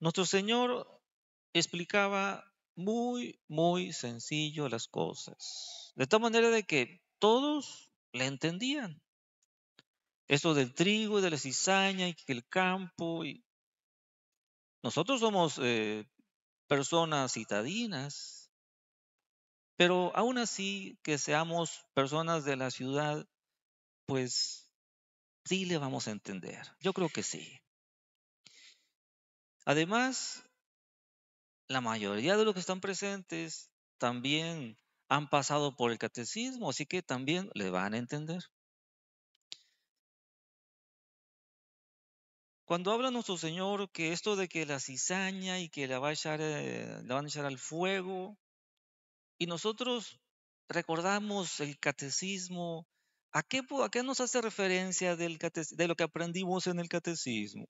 Nuestro Señor explicaba muy, muy sencillo las cosas. De tal manera de que todos le entendían. Eso del trigo y de la cizaña y el campo. Y... Nosotros somos eh, personas citadinas, pero aún así que seamos personas de la ciudad, pues sí le vamos a entender. Yo creo que sí. Además, la mayoría de los que están presentes también han pasado por el catecismo, así que también le van a entender. Cuando habla nuestro Señor que esto de que la cizaña y que la, va a echar, eh, van a echar al fuego, y nosotros recordamos el catecismo, ¿a qué, nos hace referencia de lo que aprendimos en el catecismo?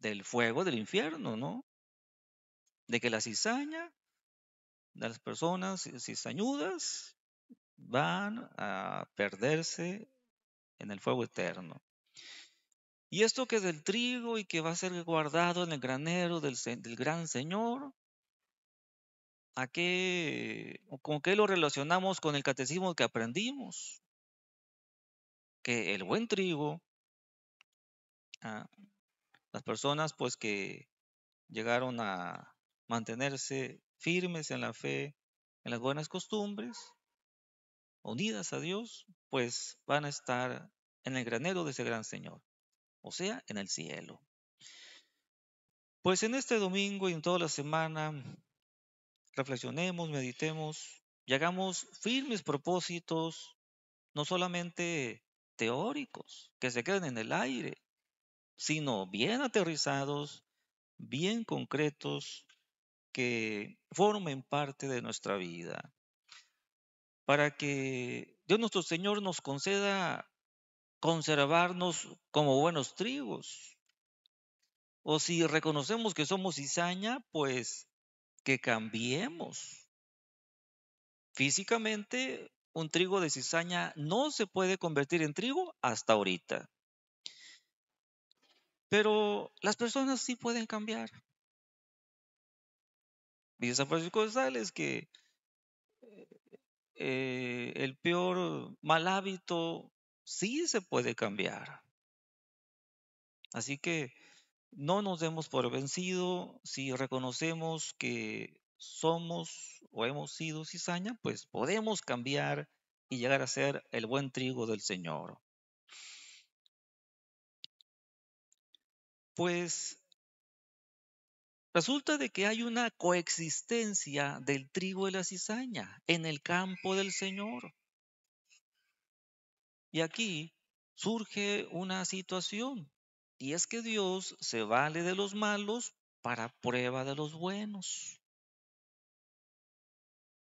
del fuego del infierno, ¿no? De que la cizaña de las personas eh, cizañudas van a perderse en el fuego eterno. Y esto que es del trigo y que va a ser guardado en el granero del, gran Señor, ¿a qué, ¿con qué lo relacionamos con el catecismo que aprendimos? Que el buen trigo ah, las personas pues que llegaron a mantenerse firmes en la fe, en las buenas costumbres, unidas a Dios, pues van a estar en el granero de ese gran Señor, o sea, en el cielo. Pues en este domingo y en toda la semana reflexionemos, meditemos y hagamos firmes propósitos, no solamente teóricos, que se queden en el aire, sino bien aterrizados, bien concretos, que formen parte de nuestra vida. Para que Dios nuestro Señor nos conceda conservarnos como buenos trigos. O si reconocemos que somos cizaña, pues que cambiemos. Físicamente, un trigo de cizaña no se puede convertir en trigo hasta ahorita. Pero las personas sí pueden cambiar. Dice San Francisco de que eh, eh, el peor mal hábito sí se puede cambiar. Así que no nos demos por vencido si reconocemos que somos o hemos sido cizaña, pues podemos cambiar y llegar a ser el buen trigo del Señor. Pues resulta de que hay una coexistencia del trigo y la cizaña en el campo del Señor. Y aquí surge una situación, y es que Dios se vale de los malos para prueba de los buenos.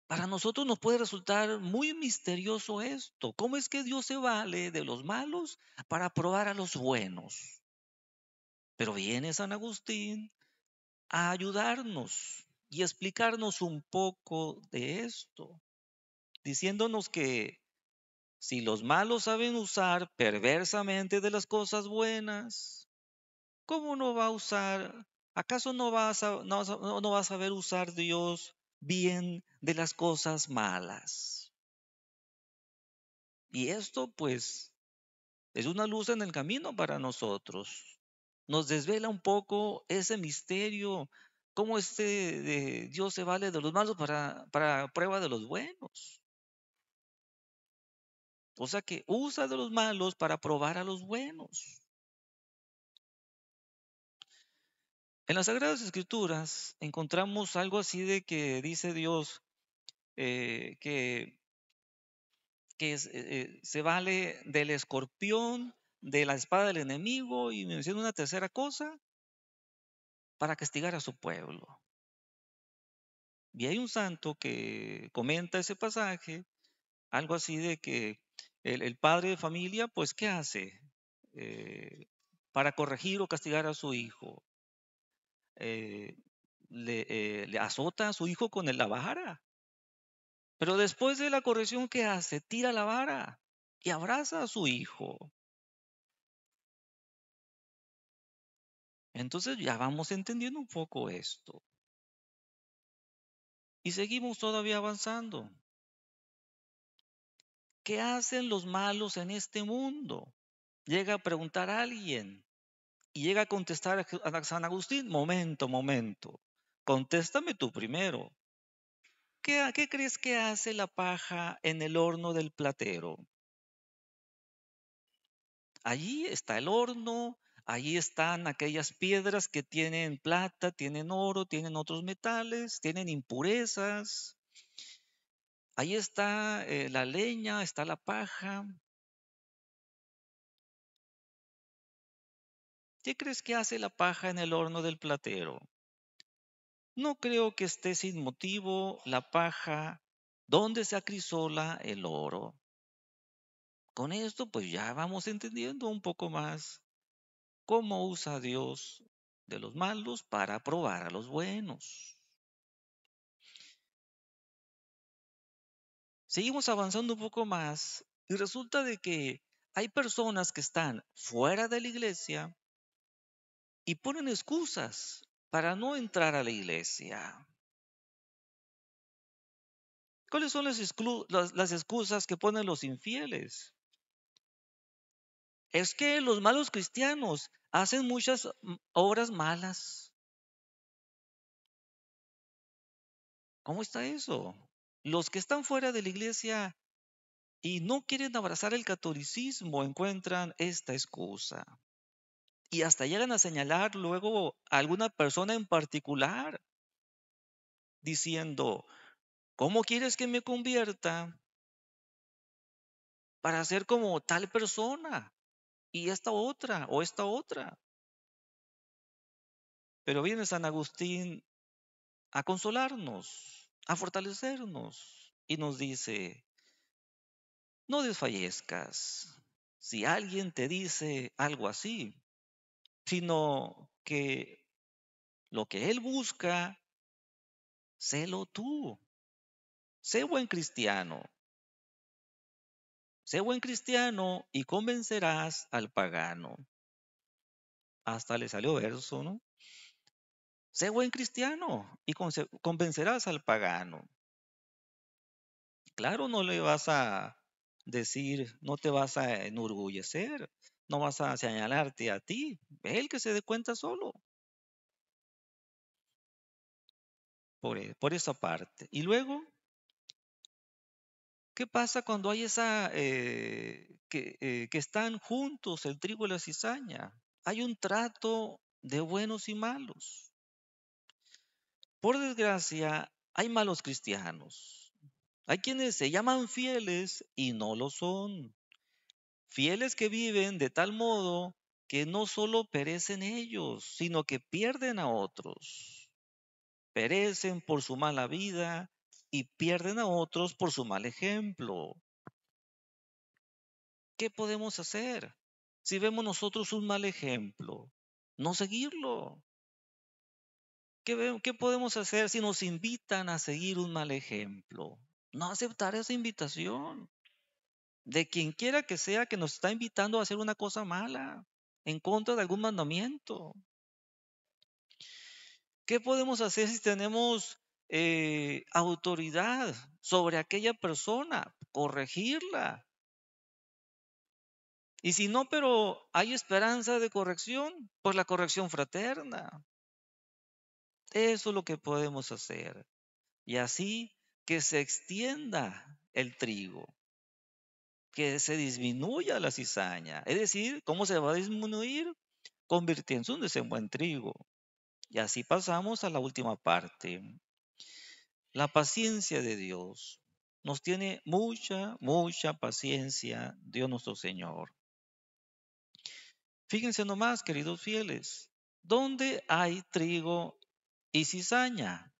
Para nosotros nos puede resultar muy misterioso esto. ¿Cómo es que Dios se vale de los malos para probar a los buenos? Pero viene San Agustín a ayudarnos y explicarnos un poco de esto, diciéndonos que si los malos saben usar perversamente de las cosas buenas, ¿cómo no va a usar? ¿Acaso no va a, saber usar Dios bien de las cosas malas? Y esto pues es una luz en el camino para nosotros, nos desvela un poco ese misterio, cómo este de Dios se vale de los malos para, para prueba de los buenos. O sea que usa de los malos para probar a los buenos. En las Sagradas Escrituras encontramos algo así de que dice Dios eh, que, eh, eh, se vale del escorpión de la espada del enemigo y menciona una tercera cosa para castigar a su pueblo. Y hay un santo que comenta ese pasaje, algo así de que el, padre de familia, pues, ¿qué hace eh, para corregir o castigar a su hijo? Eh, eh, le, azota a su hijo con el, la vara. Pero después de la corrección, ¿qué hace? Tira la vara y abraza a su hijo. Entonces ya vamos entendiendo un poco esto. Y seguimos todavía avanzando. ¿Qué hacen los malos en este mundo? Llega a preguntar a alguien y llega a contestar a San Agustín, momento, momento, contéstame tú primero. ¿Qué, ¿Qué crees que hace la paja en el horno del platero? Allí está el horno, Ahí están aquellas piedras que tienen plata, tienen oro, tienen otros metales, tienen impurezas. Ahí está eh, la leña, está la paja. ¿Qué crees que hace la paja en el horno del platero? No creo que esté sin motivo la paja donde se acrisola el oro. Con esto pues ya vamos entendiendo un poco más cómo usa Dios de los malos para probar a los buenos. Seguimos avanzando un poco más y resulta de que hay personas que están fuera de la iglesia y ponen excusas para no entrar a la iglesia. ¿Cuáles son las, las, excusas que ponen los infieles? Es que los malos cristianos hacen muchas mm, obras malas. ¿Cómo está eso? Los que están fuera de la iglesia y no quieren abrazar el catolicismo encuentran esta excusa. Y hasta llegan a señalar luego a alguna persona en particular, diciendo, ¿cómo quieres que me convierta para ser como tal persona? y esta otra o esta otra. Pero viene San Agustín a consolarnos, a fortalecernos y nos dice, no desfallezcas si alguien te dice algo así, sino que lo que él busca, sélo tú. Sé buen cristiano, Sé buen cristiano y convencerás al pagano. Hasta le salió verso, ¿no? Sé buen cristiano y convencerás al pagano. Claro, no le vas a decir, no te vas a enorgullecer, no vas a señalarte a ti. Es el que se dé cuenta solo. Por, e, por esa parte. Y luego, ¿Qué pasa cuando hay esa, eh, que, eh, que están juntos el trigo y la cizaña? Hay un trato de buenos y malos. Por desgracia, hay malos cristianos. Hay quienes se llaman fieles y no lo son. Fieles que viven de tal modo que no solo perecen ellos, sino que pierden a otros. Perecen por su mala vida, y pierden a otros por su mal ejemplo. ¿Qué podemos hacer? Si vemos nosotros un mal ejemplo, no seguirlo. ¿Qué, ¿Qué, podemos hacer si nos invitan a seguir un mal ejemplo? No aceptar esa invitación de quien quiera que sea que nos está invitando a hacer una cosa mala en contra de algún mandamiento. ¿Qué podemos hacer si tenemos eh, autoridad sobre aquella persona, corregirla. Y si no, pero hay esperanza de corrección, pues la corrección fraterna. Eso es lo que podemos hacer. Y así que se extienda el trigo, que se disminuya la cizaña. Es decir, ¿cómo se va a disminuir? Convirtiéndose en buen trigo. Y así pasamos a la última parte, la paciencia de Dios nos tiene mucha, mucha paciencia, Dios nuestro Señor. Fíjense nomás, queridos fieles, ¿dónde hay trigo y cizaña?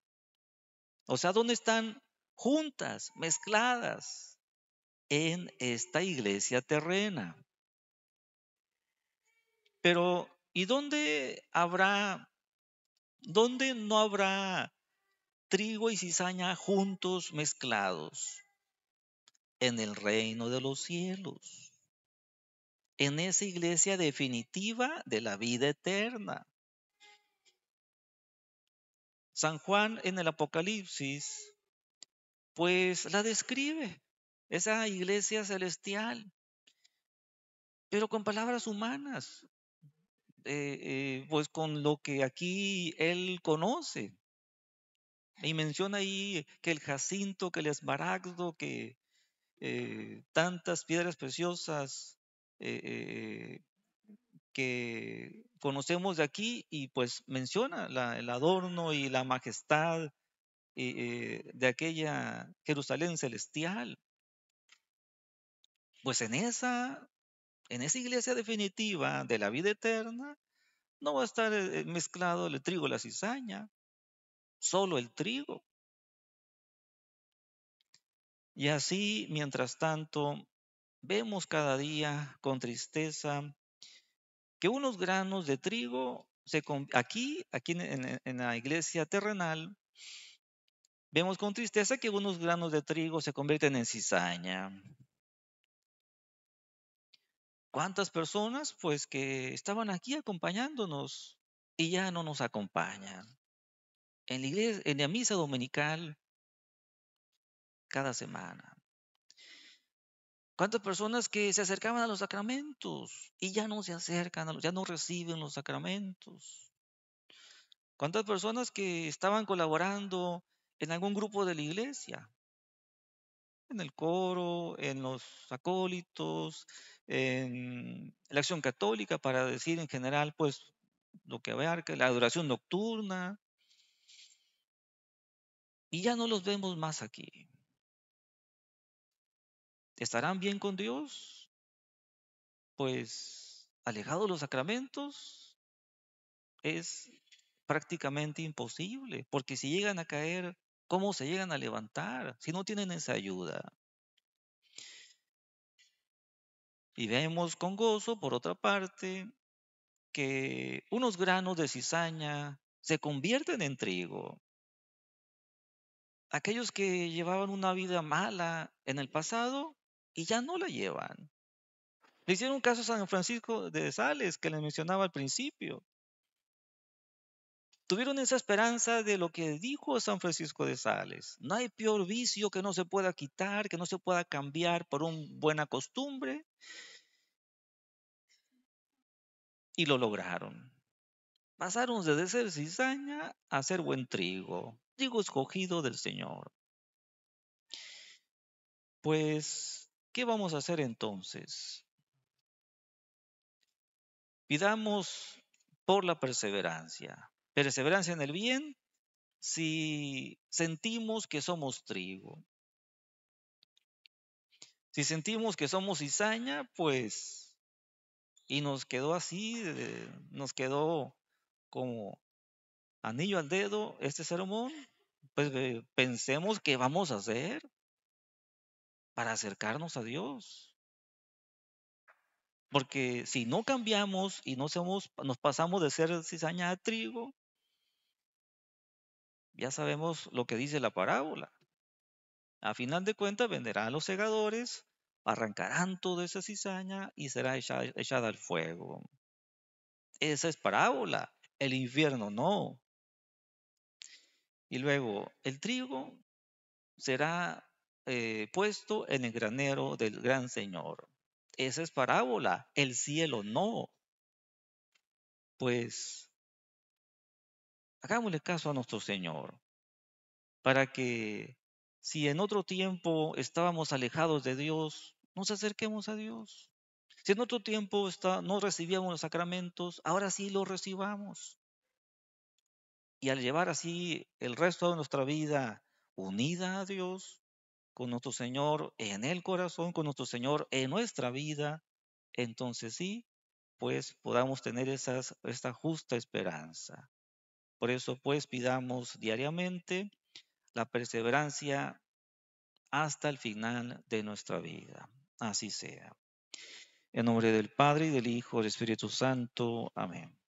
O sea, ¿dónde están juntas, mezcladas? En esta iglesia terrena. Pero, ¿y dónde habrá, dónde no habrá trigo y cizaña juntos mezclados en el reino de los cielos, en esa iglesia definitiva de la vida eterna. San Juan en el Apocalipsis, pues la describe, esa iglesia celestial, pero con palabras humanas, eh, eh, pues con lo que aquí él conoce. Y menciona ahí que el jacinto, que el esbaragdo, que eh, tantas piedras preciosas eh, eh, que conocemos de aquí y pues menciona el adorno y la majestad de aquella Jerusalén celestial. Pues en esa, en esa iglesia definitiva de la vida eterna no va a estar mezclado el trigo la cizaña, solo el trigo. Y así, mientras tanto, vemos cada día con tristeza que unos granos de trigo se, aquí, aquí en, en la iglesia terrenal, vemos con tristeza que unos granos de trigo se convierten en cizaña. ¿Cuántas personas pues que estaban aquí acompañándonos y ya no nos acompañan? en la iglesia, en la misa dominical cada semana. ¿Cuántas personas que se acercaban a los sacramentos y ya no se acercan a los, ya no reciben los sacramentos? ¿Cuántas personas que estaban colaborando en algún grupo de la iglesia? En el coro, en los acólitos, en la acción católica, para decir en general, pues lo que abarca, la adoración nocturna, y ya no los vemos más aquí. ¿Estarán bien con Dios? Pues alejados los sacramentos es prácticamente imposible, porque si llegan a caer, ¿cómo se llegan a levantar si no tienen esa ayuda? Y vemos con gozo, por otra parte, que unos granos de cizaña se convierten en trigo aquellos que llevaban una vida mala en el pasado y ya no la llevan. Le hicieron caso a San Francisco de Sales, que les mencionaba al principio. Tuvieron esa esperanza de lo que dijo San Francisco de Sales. No hay peor vicio que no se pueda quitar, que no se pueda cambiar por una buena costumbre. Y lo lograron. Pasaron de ser cizaña a ser buen trigo trigo escogido del Señor. Pues, ¿qué vamos a hacer entonces? Pidamos por la perseverancia. Perseverancia en el bien si sentimos que somos trigo. Si sentimos que somos cizaña, pues, y nos quedó así, nos quedó como anillo al dedo este sermón, pues, eh, pensemos qué vamos a hacer para acercarnos a Dios. Porque si no cambiamos y no somos, nos pasamos de ser cizaña a trigo, ya sabemos lo que dice la parábola. A final de cuentas venderá a los segadores, arrancarán toda esa cizaña y será echada, echada al fuego. Esa es parábola. El infierno no. Y luego el trigo será eh, puesto en el granero del gran Señor. Esa es parábola, el cielo no. Pues hagámosle caso a nuestro Señor, para que si en otro tiempo estábamos alejados de Dios, nos acerquemos a Dios. Si en otro tiempo está, no recibíamos los sacramentos, ahora sí los recibamos. Y al llevar así el resto de nuestra vida unida a Dios, con nuestro Señor en el corazón, con nuestro Señor en nuestra vida, entonces sí, pues podamos tener esas, esta justa esperanza. Por eso pues pidamos diariamente la perseverancia hasta el final de nuestra vida. Así sea. En nombre del Padre y del Hijo y del Espíritu Santo. Amén.